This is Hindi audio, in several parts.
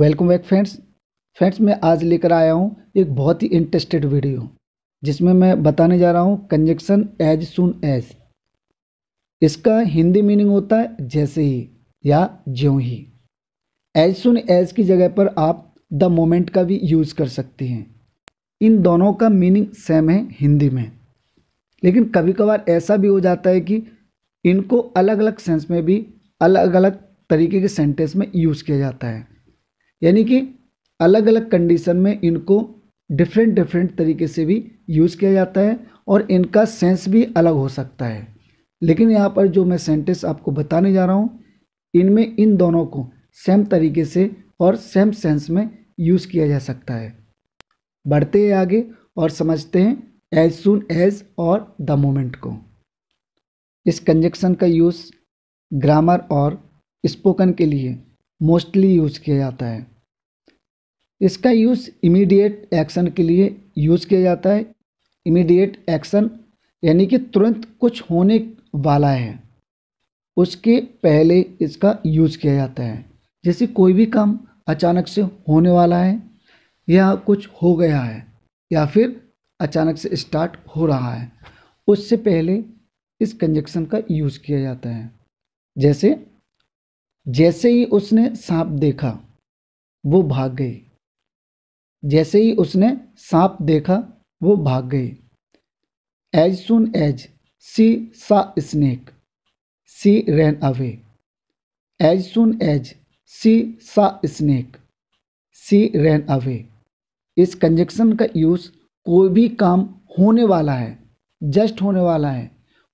वेलकम बैक फ्रेंड्स फ्रेंड्स मैं आज लेकर आया हूँ एक बहुत ही इंटरेस्टेड वीडियो जिसमें मैं बताने जा रहा हूँ कंजक्शन एज सुन एज इसका हिंदी मीनिंग होता है जैसे ही या ज्यों ही एज सुन एज की जगह पर आप द मोमेंट का भी यूज़ कर सकते हैं इन दोनों का मीनिंग सेम है हिंदी में लेकिन कभी कभार ऐसा भी हो जाता है कि इनको अलग अलग सेंस में भी अलग अलग तरीके के सेंटेंस में यूज़ किया जाता है यानी कि अलग अलग कंडीशन में इनको डिफरेंट डिफरेंट तरीके से भी यूज़ किया जाता है और इनका सेंस भी अलग हो सकता है लेकिन यहाँ पर जो मैं सेंटेंस आपको बताने जा रहा हूँ इनमें इन दोनों को सेम तरीके से और सेम सेंस में यूज़ किया जा सकता है बढ़ते हैं आगे और समझते हैं एज सुन एज और द मोमेंट को इस कंजक्शन का यूज़ ग्रामर और स्पोकन के लिए मोस्टली यूज़ किया जाता है इसका यूज़ इमीडिएट एक्शन के लिए यूज़ किया जाता है इमीडिएट एक्शन यानी कि तुरंत कुछ होने वाला है उसके पहले इसका यूज किया जाता है जैसे कोई भी काम अचानक से होने वाला है या कुछ हो गया है या फिर अचानक से स्टार्ट हो रहा है उससे पहले इस कंजक्शन का यूज़ किया जाता है जैसे जैसे ही उसने सांप देखा वो भाग गई जैसे ही उसने सांप देखा वो भाग गए as soon as she saw snake she ran away as soon as she saw snake she ran away इस कंजक्शन का यूज़ कोई भी काम होने वाला है जस्ट होने वाला है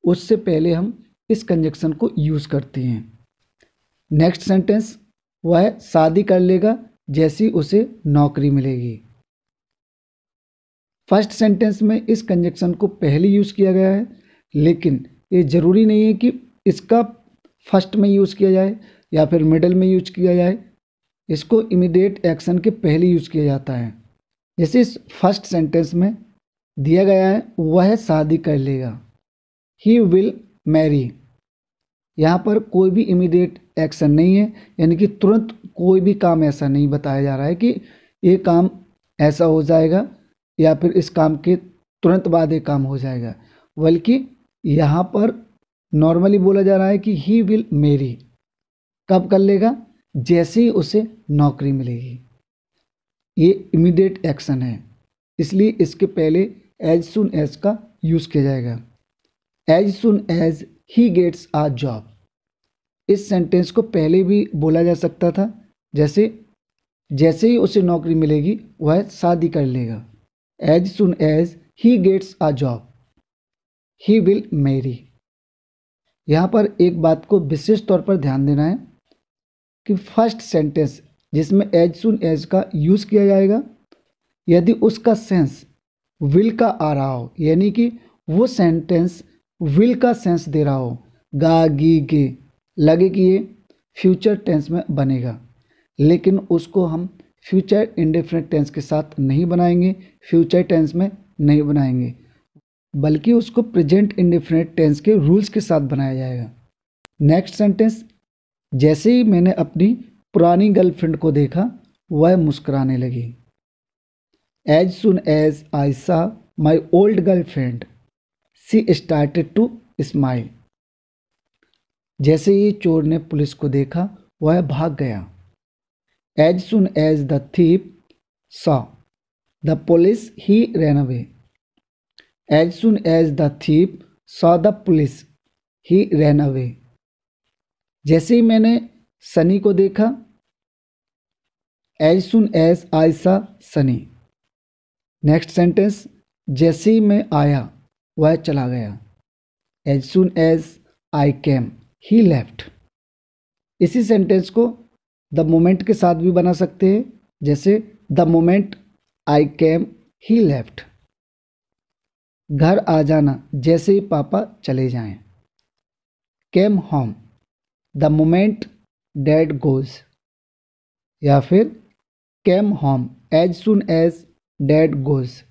उससे पहले हम इस कंजक्शन को यूज़ करते हैं नेक्स्ट सेंटेंस वह शादी कर लेगा जैसी उसे नौकरी मिलेगी फर्स्ट सेंटेंस में इस कंजक्शन को पहले यूज़ किया गया है लेकिन ये ज़रूरी नहीं है कि इसका फर्स्ट में यूज़ किया जाए या फिर मिडल में यूज किया जाए इसको इमीडिएट एक्शन के पहले यूज़ किया जाता है जैसे इस फर्स्ट सेंटेंस में दिया गया है वह शादी कर लेगा ही विल मैरी यहाँ पर कोई भी इमीडिएट एक्शन नहीं है यानी कि तुरंत कोई भी काम ऐसा नहीं बताया जा रहा है कि ये काम ऐसा हो जाएगा या फिर इस काम के तुरंत बाद ये काम हो जाएगा बल्कि यहाँ पर नॉर्मली बोला जा रहा है कि ही विल मेरी कब कर लेगा जैसे ही उसे नौकरी मिलेगी ये इमीडिएट एक्शन है इसलिए इसके पहले एज सुन एज का यूज़ किया जाएगा as soon as he gets a job इस सेंटेंस को पहले भी बोला जा सकता था जैसे जैसे ही उसे नौकरी मिलेगी वह शादी कर लेगा as soon as he gets a job he will marry यहाँ पर एक बात को विशेष तौर पर ध्यान देना है कि फर्स्ट सेंटेंस जिसमें एज सुन एज का यूज़ किया जाएगा यदि उसका सेंस विल का आ रहा हो यानी कि वो सेंटेंस विल का सेंस दे रहा हो गा गी गे लगे कि ये फ्यूचर टेंस में बनेगा लेकिन उसको हम फ्यूचर इंडिफरेंट टेंस के साथ नहीं बनाएंगे फ्यूचर टेंस में नहीं बनाएंगे बल्कि उसको प्रेजेंट इंडिफरेंट टेंस के रूल्स के साथ बनाया जाएगा नेक्स्ट सेंटेंस जैसे ही मैंने अपनी पुरानी गर्लफ्रेंड को देखा वह मुस्कुराने लगी as soon as I saw my old girlfriend she started to smile जैसे ही चोर ने पुलिस को देखा वह भाग गया as soon as the thief saw the police he ran away as soon as the thief saw the police he ran away जैसे ही मैंने सनी को देखा एज सुन एज आई सा सनी नेक्स्ट सेंटेंस जैसे ही मैं आया वह चला गया as soon as I came he left इसी सेंटेंस को द मोमेंट के साथ भी बना सकते हैं जैसे the moment I came he left घर आ जाना जैसे ही पापा चले जाएं came home the moment dad goes या फिर came home as soon as dad goes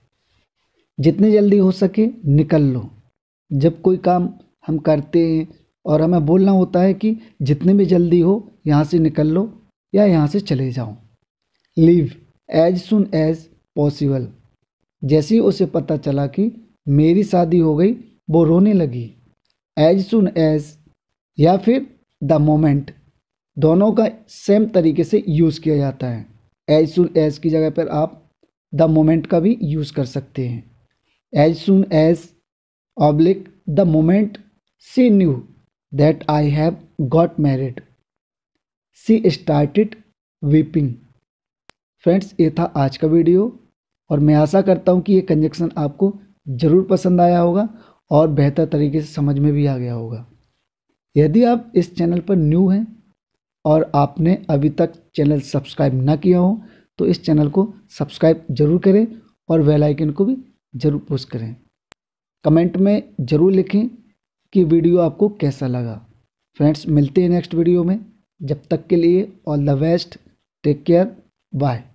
जितनी जल्दी हो सके निकल लो जब कोई काम हम करते हैं और हमें बोलना होता है कि जितने भी जल्दी हो यहाँ से निकल लो या यहाँ से चले जाओ leave as soon as possible जैसे ही उसे पता चला कि मेरी शादी हो गई वो रोने लगी एज सुन एज या फिर द मोमेंट दोनों का सेम तरीके से यूज़ किया जाता है एज सुन एज की जगह पर आप द मोमेंट का भी यूज़ कर सकते हैं as soon as oblique the moment she knew that I have got married she started weeping friends ये था आज का वीडियो और मैं आशा करता हूँ कि ये कंजक्शन आपको ज़रूर पसंद आया होगा और बेहतर तरीके से समझ में भी आ गया होगा यदि आप इस चैनल पर न्यू हैं और आपने अभी तक चैनल सब्सक्राइब ना किया हो तो इस चैनल को सब्सक्राइब जरूर करें और वेल आइकन को भी ज़रूर पोस्ट करें कमेंट में ज़रूर लिखें कि वीडियो आपको कैसा लगा फ्रेंड्स मिलते हैं नेक्स्ट वीडियो में जब तक के लिए all the best take care bye